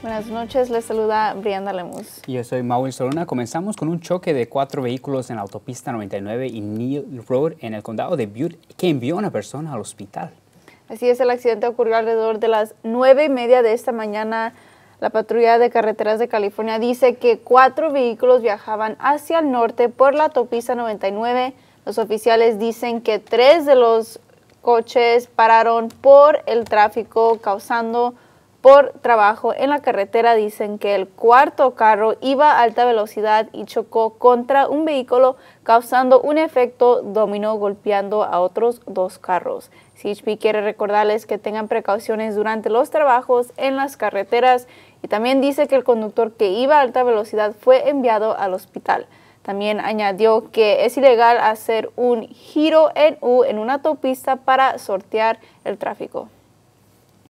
Buenas noches, les saluda Brianda Lemus. Yo soy Maui Solona. Comenzamos con un choque de cuatro vehículos en la autopista 99 y Neil Road en el condado de Butte que envió a una persona al hospital. Así es, el accidente ocurrió alrededor de las nueve y media de esta mañana. La patrulla de carreteras de California dice que cuatro vehículos viajaban hacia el norte por la autopista 99. Los oficiales dicen que tres de los coches pararon por el tráfico causando por trabajo en la carretera dicen que el cuarto carro iba a alta velocidad y chocó contra un vehículo causando un efecto dominó golpeando a otros dos carros. CHP quiere recordarles que tengan precauciones durante los trabajos en las carreteras y también dice que el conductor que iba a alta velocidad fue enviado al hospital. También añadió que es ilegal hacer un giro en U en una autopista para sortear el tráfico.